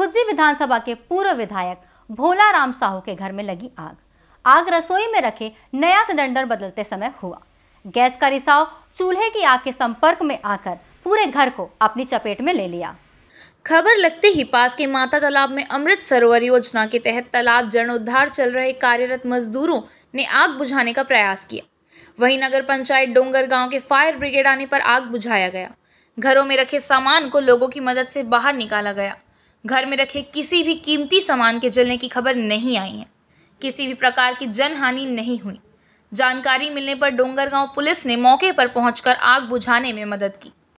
खुज्जी विधानसभा के पूर्व विधायक भोला राम साहू के घर में लगी आग आग रसोई में रखे नया सिलेंडर बदलते समय हुआ गैस का रिसाव चूल्हे की आग के संपर्क में आकर पूरे घर को अपनी चपेट में ले लिया खबर लगते ही पास के माता तालाब में अमृत सरोवर योजना के तहत तालाब उद्धार चल रहे कार्यरत मजदूरों ने आग बुझाने का प्रयास किया वहीं नगर पंचायत डोंगर गांव के फायर ब्रिगेड आने पर आग बुझाया गया घरों में रखे सामान को लोगों की मदद से बाहर निकाला गया घर में रखे किसी भी कीमती सामान के जलने की खबर नहीं आई है किसी भी प्रकार की जनहानि नहीं हुई जानकारी मिलने पर डोंगरगांव पुलिस ने मौके पर पहुंचकर आग बुझाने में मदद की